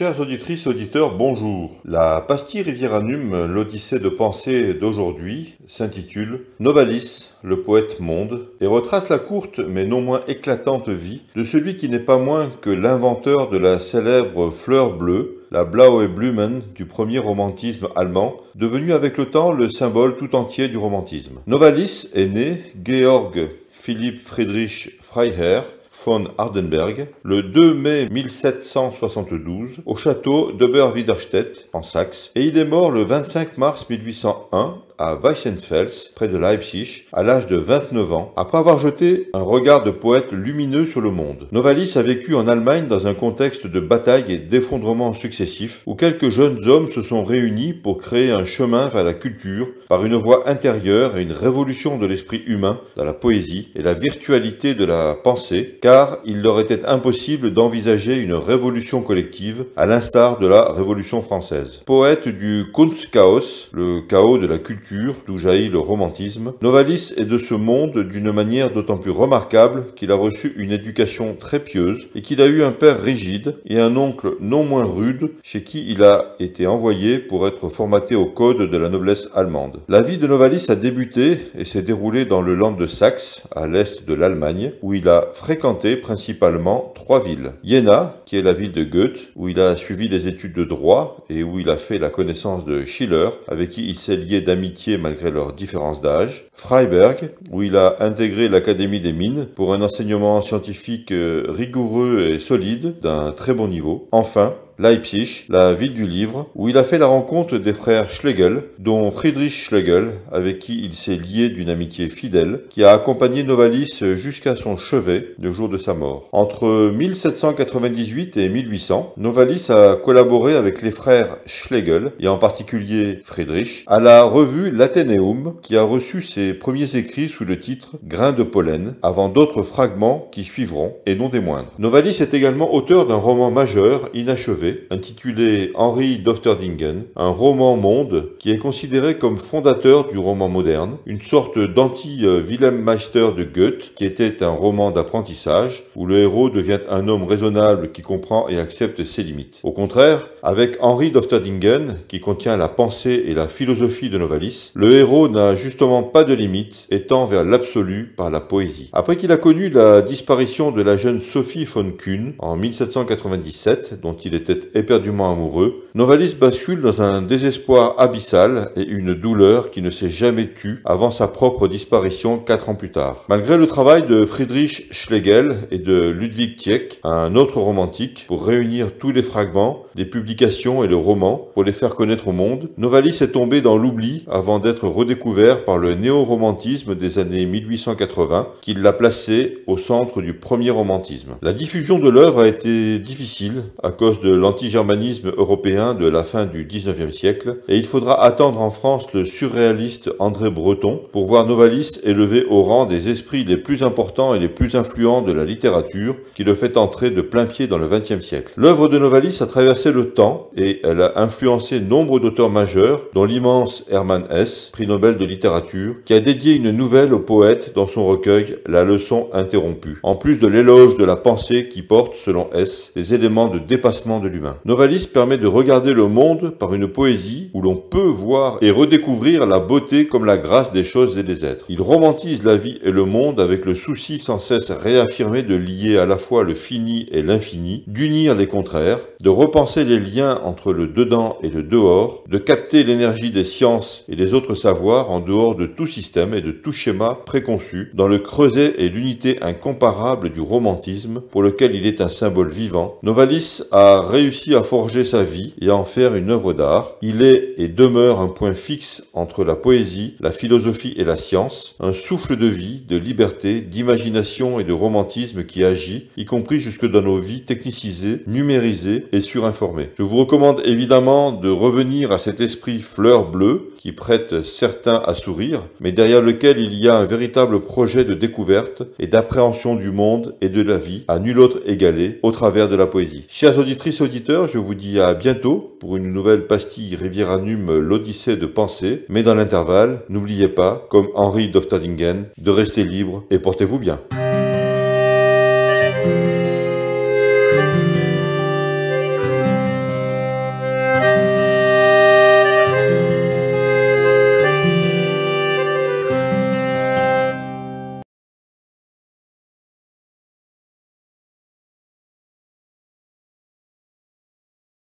Chères auditrices, auditeurs, bonjour. La pastille Rivieranum, l'Odyssée de pensée d'aujourd'hui, s'intitule Novalis, le poète monde, et retrace la courte mais non moins éclatante vie de celui qui n'est pas moins que l'inventeur de la célèbre fleur bleue, la Blaue Blumen du premier romantisme allemand, devenu avec le temps le symbole tout entier du romantisme. Novalis est né Georg Philipp Friedrich Freiherr von Hardenberg le 2 mai 1772 au château d'Oberwiederstedt, en Saxe et il est mort le 25 mars 1801 à Weissenfels, près de Leipzig, à l'âge de 29 ans, après avoir jeté un regard de poète lumineux sur le monde. Novalis a vécu en Allemagne dans un contexte de batailles et d'effondrements successifs, où quelques jeunes hommes se sont réunis pour créer un chemin vers la culture par une voie intérieure et une révolution de l'esprit humain dans la poésie et la virtualité de la pensée, car il leur était impossible d'envisager une révolution collective à l'instar de la Révolution française. Poète du Kunstchaos, le chaos de la culture d'où jaillit le romantisme, Novalis est de ce monde d'une manière d'autant plus remarquable qu'il a reçu une éducation très pieuse et qu'il a eu un père rigide et un oncle non moins rude chez qui il a été envoyé pour être formaté au code de la noblesse allemande. La vie de Novalis a débuté et s'est déroulée dans le land de Saxe, à l'est de l'Allemagne, où il a fréquenté principalement trois villes. Jena, qui est la ville de Goethe, où il a suivi des études de droit et où il a fait la connaissance de Schiller, avec qui il s'est lié d'amitié malgré leurs différences d'âge. Freiberg, où il a intégré l'Académie des mines pour un enseignement scientifique euh, rigoureux et solide d'un très bon niveau. Enfin, Leipzig, la ville du livre, où il a fait la rencontre des frères Schlegel, dont Friedrich Schlegel, avec qui il s'est lié d'une amitié fidèle, qui a accompagné Novalis jusqu'à son chevet le jour de sa mort. Entre 1798 et 1800, Novalis a collaboré avec les frères Schlegel, et en particulier Friedrich, à la revue L'Athénéum, qui a reçu ses premiers écrits sous le titre Grain de pollen, avant d'autres fragments qui suivront, et non des moindres. Novalis est également auteur d'un roman majeur, inachevé, intitulé Henri d'Ofterdingen, un roman monde qui est considéré comme fondateur du roman moderne, une sorte d'anti-Wilhelm Meister de Goethe, qui était un roman d'apprentissage, où le héros devient un homme raisonnable qui comprend et accepte ses limites. Au contraire, avec Henri d'Ofterdingen, qui contient la pensée et la philosophie de Novalis, le héros n'a justement pas de limites étant vers l'absolu par la poésie. Après qu'il a connu la disparition de la jeune Sophie von Kuhn en 1797, dont il était éperdument amoureux, Novalis bascule dans un désespoir abyssal et une douleur qui ne s'est jamais tue avant sa propre disparition quatre ans plus tard. Malgré le travail de Friedrich Schlegel et de Ludwig Tieck, un autre romantique, pour réunir tous les fragments, des publications et le roman pour les faire connaître au monde, Novalis est tombé dans l'oubli avant d'être redécouvert par le néo-romantisme des années 1880 qui l'a placé au centre du premier romantisme. La diffusion de l'œuvre a été difficile à cause de l' anti-germanisme européen de la fin du 19e siècle, et il faudra attendre en France le surréaliste André Breton pour voir Novalis élevé au rang des esprits les plus importants et les plus influents de la littérature, qui le fait entrer de plein pied dans le 20e siècle. L'œuvre de Novalis a traversé le temps et elle a influencé nombre d'auteurs majeurs, dont l'immense Hermann Hesse, prix Nobel de littérature, qui a dédié une nouvelle au poète dans son recueil La leçon interrompue, en plus de l'éloge de la pensée qui porte, selon Hesse, des éléments de dépassement de Novalis permet de regarder le monde par une poésie où l'on peut voir et redécouvrir la beauté comme la grâce des choses et des êtres. Il romantise la vie et le monde avec le souci sans cesse réaffirmé de lier à la fois le fini et l'infini, d'unir les contraires, de repenser les liens entre le dedans et le dehors, de capter l'énergie des sciences et des autres savoirs en dehors de tout système et de tout schéma préconçu, dans le creuset et l'unité incomparable du romantisme pour lequel il est un symbole vivant. Novalis a réussi à forger sa vie et à en faire une œuvre d'art. Il est et demeure un point fixe entre la poésie, la philosophie et la science, un souffle de vie, de liberté, d'imagination et de romantisme qui agit, y compris jusque dans nos vies technicisées, numérisées et surinformées. Je vous recommande évidemment de revenir à cet esprit fleur bleue qui prête certains à sourire, mais derrière lequel il y a un véritable projet de découverte et d'appréhension du monde et de la vie à nul autre égalé au travers de la poésie. Chers auditrices, je vous dis à bientôt pour une nouvelle pastille Nume, l'Odyssée de pensée. Mais dans l'intervalle, n'oubliez pas, comme Henri d'Oftadingen, de rester libre et portez-vous bien.